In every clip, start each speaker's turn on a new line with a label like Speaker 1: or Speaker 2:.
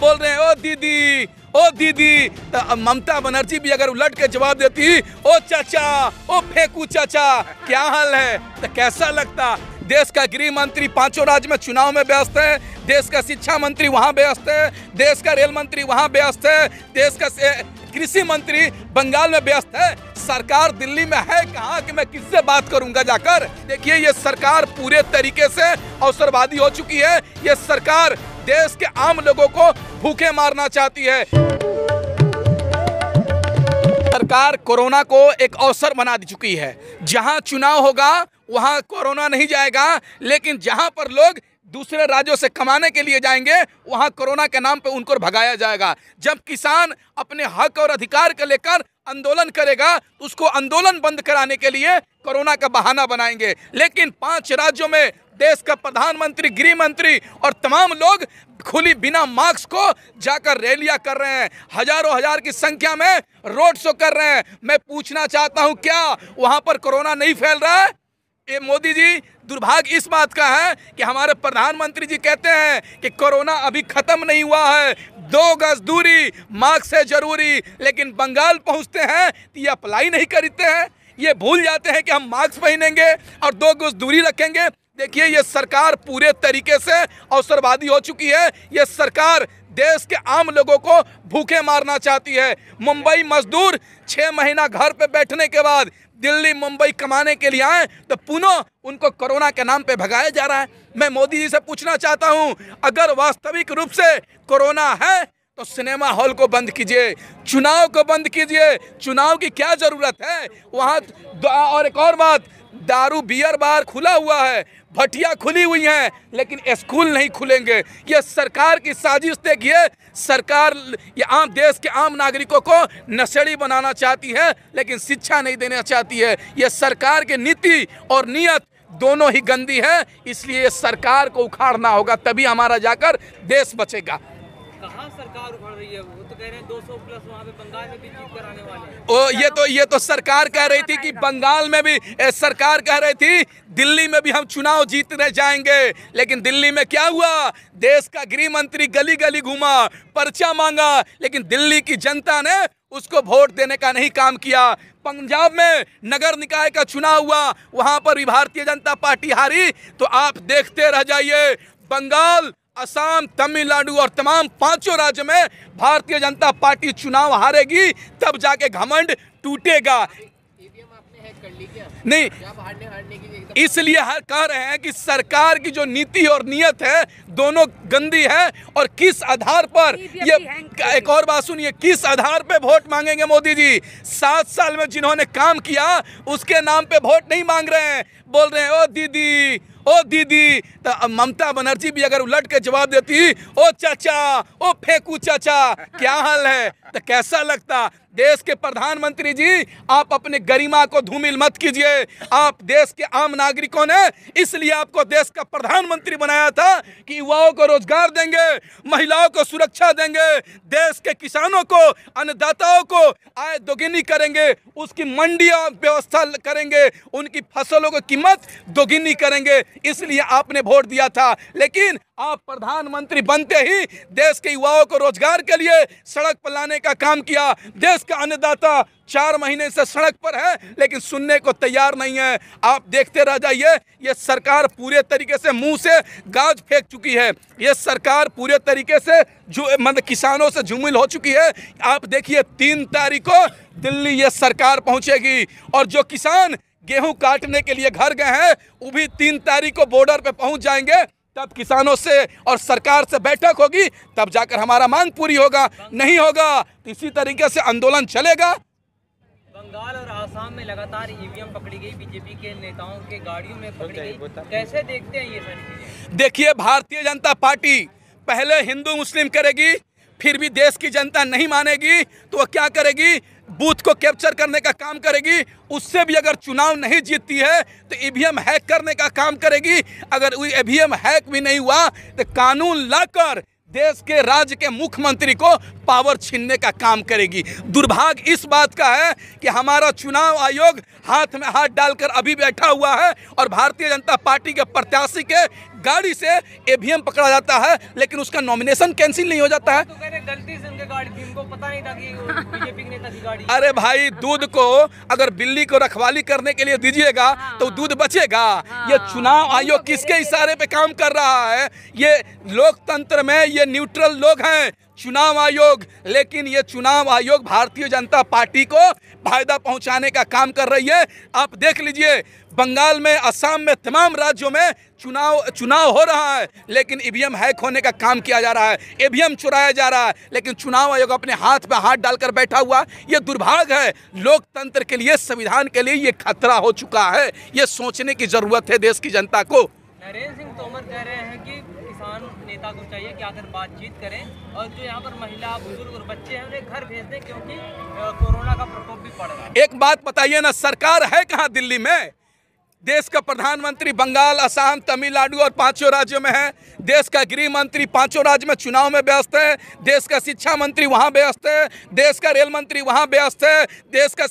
Speaker 1: बोल रहे हैं ओ दीदी ओ दीदी तो ममता बनर्जी भी अगर उलट के जवाब देती ओ चाचा ओ फेकू चाचा क्या हाल है तो कैसा लगता देश का गृह मंत्री पांचों राज्य में चुनाव में व्यस्त है देश का शिक्षा मंत्री वहाँ व्यस्त है देश का रेल मंत्री वहाँ व्यस्त है देश का कृषि मंत्री बंगाल में व्यस्त है सरकार दिल्ली में है कहा कि मैं किससे बात करूंगा जाकर देखिए ये सरकार पूरे तरीके से अवसरवादी हो चुकी है ये सरकार देश के आम लोगों को भूखे मारना चाहती है सरकार कोरोना को एक अवसर बना दी चुकी है जहां चुनाव होगा वहां कोरोना नहीं जाएगा लेकिन जहां पर लोग दूसरे राज्यों से कमाने के लिए जाएंगे वहां कोरोना के नाम पर उनको भगाया जाएगा जब किसान अपने हक और अधिकार को लेकर आंदोलन करेगा तो उसको आंदोलन बंद कराने के लिए कोरोना का बहाना बनाएंगे लेकिन पांच राज्यों में देश का प्रधानमंत्री गृह मंत्री और तमाम लोग खुली बिना मास्क को जाकर रैलियां कर रहे हैं हजारों हजार की संख्या में रोड शो कर रहे हैं मैं पूछना चाहता हूं क्या वहां पर कोरोना नहीं फैल रहा है ये मोदी जी दुर्भाग्य इस बात का है कि हमारे प्रधानमंत्री जी कहते हैं कि कोरोना अभी ख़त्म नहीं हुआ है दो गज दूरी मास्क से जरूरी लेकिन बंगाल पहुंचते हैं तो ये अप्लाई नहीं करते हैं ये भूल जाते हैं कि हम मास्क पहनेंगे और दो गज दूरी रखेंगे देखिए ये सरकार पूरे तरीके से अवसरवादी हो चुकी है ये सरकार देश के आम लोगों को भूखे मारना चाहती है मुंबई मजदूर छः महीना घर पे बैठने के बाद दिल्ली मुंबई कमाने के लिए आए तो पुनः उनको कोरोना के नाम पे भगाया जा रहा है मैं मोदी जी से पूछना चाहता हूँ अगर वास्तविक रूप से कोरोना है तो सिनेमा हॉल को बंद कीजिए चुनाव को बंद कीजिए चुनाव की क्या ज़रूरत है वहाँ और एक और बात दारू बियर बार खुला हुआ है भटिया खुली हुई हैं लेकिन स्कूल नहीं खुलेंगे ये सरकार की साजिश देखिए सरकार ये आम देश के आम नागरिकों को नशेड़ी बनाना चाहती है लेकिन शिक्षा नहीं देना चाहती है ये सरकार की नीति और नियत दोनों ही गंदी है इसलिए सरकार को उखाड़ना होगा तभी हमारा जाकर देश बचेगा तो में भी ओ ये तो ये तो सरकार कह रही थी कि बंगाल में भी ए, सरकार कह रही थी दिल्ली में भी हम चुनाव जीतने जाएंगे लेकिन दिल्ली में क्या हुआ देश का गृह मंत्री गली गली घूमा पर्चा मांगा लेकिन दिल्ली की जनता ने उसको वोट देने का नहीं काम किया पंजाब में नगर निकाय का चुनाव हुआ वहां पर भी भारतीय जनता पार्टी हारी तो आप देखते रह जाइए बंगाल असम तमिलनाडु और तमाम पांचों राज्यों में भारतीय जनता पार्टी चुनाव हारेगी तब जाके घमंड टूटेगा नहीं इसलिए हर कह रहे हैं कि सरकार की जो नीति और नियत है दोनों गंदी है और किस आधार पर ये एक और बात सुनिए किस आधार पे वोट मांगेंगे मोदी जी सात साल में जिन्होंने काम किया उसके नाम पे वोट नहीं मांग रहे हैं बोल रहे हैं ओ दीदी ओ दीदी ममता बनर्जी भी अगर उलट के जवाब देती ओ चाचा ओ फेकू चाचा क्या हाल है तो कैसा लगता देश के प्रधानमंत्री जी आप अपने गरिमा को धूमिल मत कीजिए आप देश के आम नागरिकों ने इसलिए आपको देश का प्रधानमंत्री बनाया था कि युवाओं को रोजगार देंगे महिलाओं को सुरक्षा देंगे देश के किसानों को अन्नदाताओं को आय दोगुनी करेंगे उसकी मंडिया व्यवस्था करेंगे उनकी फसलों की कीमत दोगुनी करेंगे इसलिए आपने वोट दिया था लेकिन आप प्रधानमंत्री बनते ही देश के युवाओं को रोजगार के लिए सड़क पर लाने का काम किया देश का अन्नदाता चार महीने से सड़क पर है लेकिन सुनने को तैयार नहीं है आप देखते रह जाइए ये सरकार पूरे तरीके से मुंह से गाज फेंक चुकी है ये सरकार पूरे तरीके से मतलब किसानों से झुमिल हो चुकी है आप देखिए तीन तारीख को दिल्ली ये सरकार पहुँचेगी और जो किसान गेहूं काटने के लिए घर गए हैं वो भी तीन तारीख को बॉर्डर पे पहुंच जाएंगे तब किसानों से और सरकार से बैठक होगी तब जाकर हमारा मांग पूरी होगा नहीं होगा तो इसी तरीके से आंदोलन चलेगा बंगाल और आसाम में लगातार ईवीएम पकड़ी गई बीजेपी के नेताओं के गाड़ियों में पकड़ी गई कैसे देखते हैं ये सारी देखिए भारतीय जनता पार्टी पहले हिंदू मुस्लिम करेगी फिर भी देश की जनता नहीं मानेगी तो वह क्या करेगी बूथ को कैप्चर करने का काम करेगी उससे भी अगर चुनाव नहीं जीतती है तो ईवीएम हैक करने का काम करेगी अगर ईवीएम हैक भी नहीं हुआ तो कानून लाकर देश के राज्य के मुख्यमंत्री को पावर छीनने का काम करेगी दुर्भाग्य इस बात का है कि हमारा चुनाव आयोग हाथ में हाथ डालकर अभी बैठा हुआ है और भारतीय जनता पार्टी के प्रत्याशी के गाड़ी से ईवीएम पकड़ा जाता है लेकिन उसका नॉमिनेशन कैंसिल नहीं हो जाता है तो गलती से उनके गाड़ी पता नहीं था कि बीजेपी नेता की गाड़ी अरे भाई दूध को अगर बिल्ली को रखवाली करने के लिए दीजिएगा हाँ, तो दूध बचेगा हाँ, ये चुनाव आयोग तो किसके इशारे पे काम कर रहा है ये लोकतंत्र में ये न्यूट्रल लोग हैं चुनाव आयोग लेकिन ये चुनाव आयोग भारतीय जनता पार्टी को फायदा पहुंचाने का काम कर रही है आप देख लीजिए बंगाल में असम में तमाम राज्यों में चुनाव चुनाव हो रहा है लेकिन ईवीएम हैक होने का काम किया जा रहा है ईवीएम चुराया जा रहा है लेकिन चुनाव आयोग अपने हाथ पे हाथ डालकर बैठा हुआ ये दुर्भाग्य है लोकतंत्र के लिए संविधान के लिए ये खतरा हो चुका है ये सोचने की ज़रूरत है देश की जनता को नरेंद्र सिंह तोमर कह रहे हैं कि नेता को चाहिए कि आकर बातचीत करें और जो यहाँ पर महिला बुजुर्ग और बच्चे हैं उन्हें घर भेज दें क्योंकि कोरोना का प्रकोप भी पड़ रहा है एक बात बताइए ना सरकार है कहाँ दिल्ली में देश का प्रधानमंत्री बंगाल असम तमिलनाडु और पांचों राज्यों में है देश का गृह मंत्री पांचों राज्य में चुनाव में व्यस्त है देश का शिक्षा मंत्री वहां व्यस्त है देश का रेल मंत्री वहां व्यस्त है देश का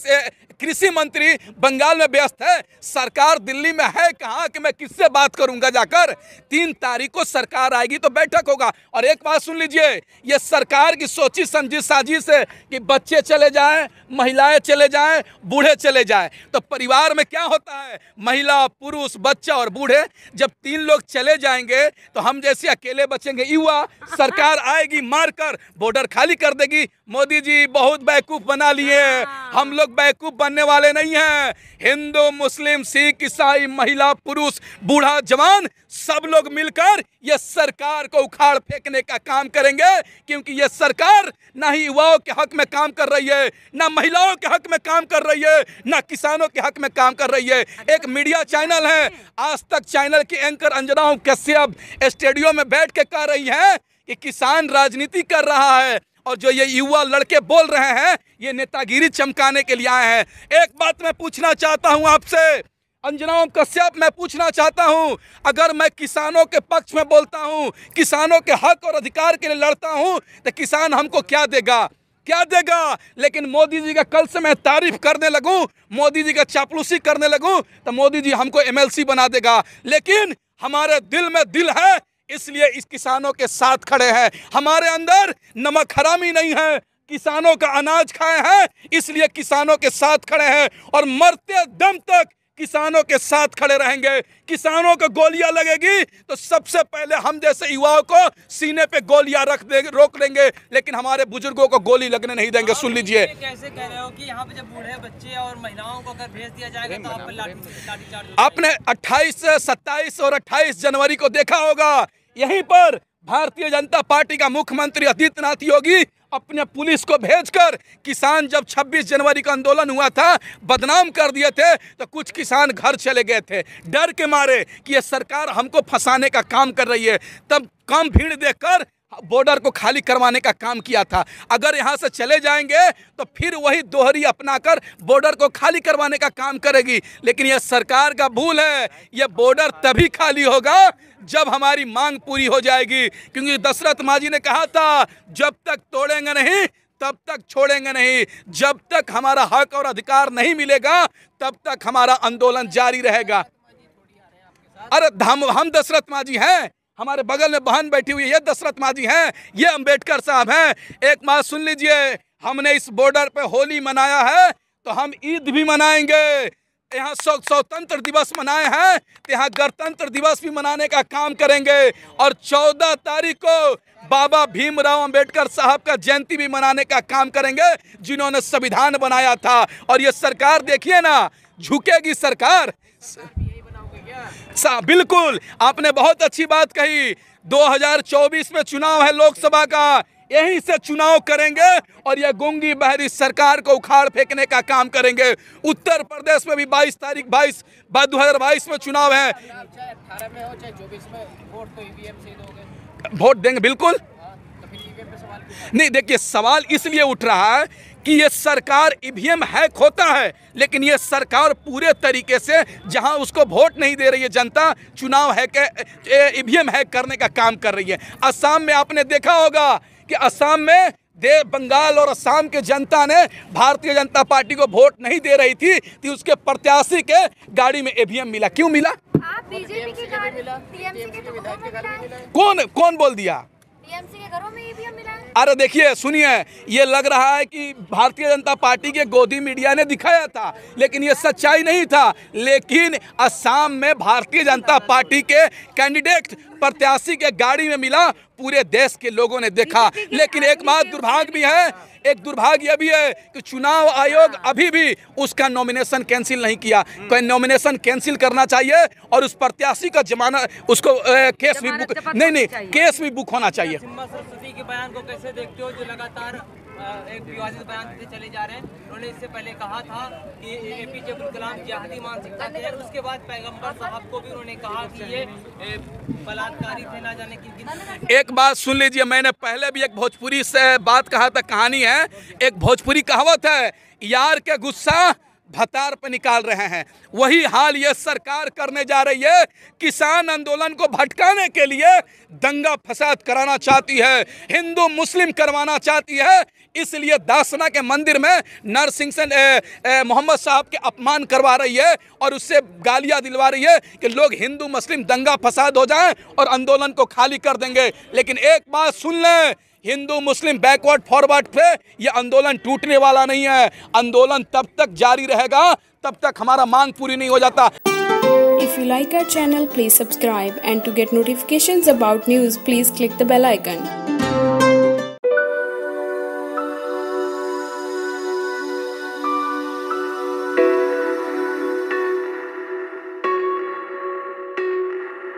Speaker 1: कृषि मंत्री बंगाल में व्यस्त है सरकार दिल्ली में है कहाँ कि मैं किससे बात करूंगा जाकर तीन तारीख को सरकार आएगी तो बैठक होगा और एक बात सुन लीजिए ये सरकार की सोची समझी साजिश है कि बच्चे चले जाएं महिलाएं चले जाएं बूढ़े चले जाएं तो परिवार में क्या होता है महिला पुरुष बच्चा और बूढ़े जब तीन लोग चले जाएंगे तो हम जैसे अकेले बचेंगे युवा सरकार आएगी मारकर बॉर्डर खाली कर देगी मोदी जी बहुत बैकूफ बना लिए हाँ। हम लोग बैकूफ बनने वाले नहीं हैं हिंदू मुस्लिम सिख ईसाई महिला पुरुष बूढ़ा जवान सब लोग मिलकर यह सरकार को उखाड़ फेंकने का काम करेंगे क्योंकि ये सरकार ना ही युवाओं के हक में काम कर रही है ना महिलाओं के हक में काम कर रही है ना किसानों के हक में काम कर रही है अच्छा, एक मीडिया चैनल है हाँ। आज तक चैनल की एंकर अंजना कश्यप स्टेडियो में बैठ के कह रही है कि किसान राजनीति कर रहा है और जो ये युवा लड़के बोल रहे हैं ये नेतागिरी चमकाने के लिए आए हैं एक बात मैं पूछना चाहता हूँ आपसे अंजना ओम कश्यप मैं पूछना चाहता हूं अगर मैं किसानों के पक्ष में बोलता हूं किसानों के हक और अधिकार के लिए लड़ता हूं तो किसान हमको क्या देगा क्या देगा लेकिन मोदी जी का कल से मैं तारीफ करने लगूं मोदी जी का चापलूसी करने लगूं तो मोदी जी हमको एमएलसी बना देगा लेकिन हमारे दिल में दिल है इसलिए इस किसानों के साथ खड़े हैं हमारे अंदर नमक हरामी नहीं है किसानों का अनाज खाए हैं इसलिए किसानों के साथ खड़े हैं और मरते दम तक किसानों के साथ खड़े रहेंगे किसानों को गोलियां लगेगी तो सबसे पहले हम जैसे युवाओं को सीने पे गोलियां रख देंगे रोक लेंगे लेकिन हमारे बुजुर्गों को गोली लगने नहीं देंगे सुन लीजिए कैसे कह रहे हो कि यहाँ पे जब बूढ़े बच्चे और महिलाओं को अगर भेज दिया जाएगा तो आप लाठी आपने अट्ठाईस सत्ताईस और अट्ठाईस जनवरी को देखा होगा यहीं पर भारतीय जनता पार्टी का मुख्यमंत्री आदित्यनाथ योगी अपने पुलिस को भेजकर किसान जब 26 जनवरी का आंदोलन हुआ था बदनाम कर दिए थे तो कुछ किसान घर चले गए थे डर के मारे कि ये सरकार हमको फंसाने का काम कर रही है तब कम भीड़ देखकर बॉर्डर को खाली करवाने का काम किया था अगर यहाँ से चले जाएंगे तो फिर वही दोहरी अपनाकर बॉर्डर को खाली करवाने का काम करेगी लेकिन यह सरकार का भूल है यह बॉर्डर तभी खाली होगा जब हमारी मांग पूरी हो जाएगी क्योंकि दशरथ माझी ने कहा था जब तक तोड़ेंगे नहीं तब तक छोड़ेंगे नहीं जब तक हमारा हक और अधिकार नहीं मिलेगा तब तक हमारा आंदोलन जारी रहेगा अरे हम दशरथ माझी हैं हमारे बगल में बहन बैठी हुई है ये दशरथ माँ जी हैं ये अम्बेडकर साहब हैं एक बात सुन लीजिए हमने इस बॉर्डर पे होली मनाया है तो हम ईद भी मनाएंगे यहाँ स्वतंत्र दिवस मनाए हैं तो यहाँ गणतंत्र दिवस भी मनाने का काम करेंगे और 14 तारीख को बाबा भीमराव अंबेडकर साहब का जयंती भी मनाने का काम करेंगे जिन्होंने संविधान बनाया था और ये सरकार देखिए ना झुकेगी सरकार सा बिल्कुल आपने बहुत अच्छी बात कही 2024 में चुनाव है लोकसभा का यहीं से चुनाव करेंगे और यह गोंगी बहरी सरकार को उखाड़ फेंकने का काम करेंगे उत्तर प्रदेश में भी 22 तारीख 22 दो हजार बाईस में चुनाव है तो वोट देंगे बिल्कुल हाँ, तो नहीं देखिए सवाल इसलिए उठ रहा है कि ये सरकार ईवीएम हैक होता है लेकिन ये सरकार पूरे तरीके से जहां उसको वोट नहीं दे रही है जनता चुनाव हैक ईवीएम हैक करने का काम कर रही है असम में आपने देखा होगा कि असम में दे बंगाल और असम के जनता ने भारतीय जनता पार्टी को वोट नहीं दे रही थी कि उसके प्रत्याशी के गाड़ी में ईवीएम मिला क्यों मिला आप बीजेपी तो मिला कौन कौन बोल दिया अरे देखिए सुनिए ये लग रहा है कि भारतीय जनता पार्टी के गोदी मीडिया ने दिखाया था लेकिन ये सच्चाई नहीं था लेकिन असम में भारतीय जनता पार्टी के कैंडिडेट प्रत्याशी के गाड़ी में मिला पूरे देश के लोगों ने देखा लेकिन एक बात दुर्भाग्य भी है एक दुर्भाग्य भी है कि चुनाव आयोग हाँ। अभी भी उसका नॉमिनेशन कैंसिल नहीं किया हम्म। कोई नॉमिनेशन कैंसिल करना चाहिए और उस प्रत्याशी का जमाना उसको ए, केस भी बुक नहीं नहीं केस भी बुक होना चाहिए एक विवादित बयान देते चले जा रहे हैं उन्होंने इससे पहले कहा था कि ए पी जे अब्दुल कलाम जहादी मानसिकता के हैं उसके बाद पैगंबर साहब को भी उन्होंने कहा कि ये बलात्कारी थे ना जाने की एक बात सुन लीजिए मैंने पहले भी एक भोजपुरी से बात कहा था कहानी है एक भोजपुरी कहावत है यार के गुस्सा भतार पर निकाल रहे हैं वही हाल यह सरकार करने जा रही है किसान आंदोलन को भटकाने के लिए दंगा फसाद कराना चाहती है हिंदू मुस्लिम करवाना चाहती है इसलिए दासना के मंदिर में नरसिंह से मोहम्मद साहब के अपमान करवा रही है और उससे गालियां दिलवा रही है कि लोग हिंदू मुस्लिम दंगा फसाद हो जाएं और आंदोलन को खाली कर देंगे लेकिन एक बात सुन लें हिंदू मुस्लिम बैकवर्ड फॉरवर्ड पे ये आंदोलन टूटने वाला नहीं है आंदोलन तब तक जारी रहेगा तब तक हमारा मांग पूरी नहीं हो जाता if you like our channel please subscribe and to get notification about news please click the bell icon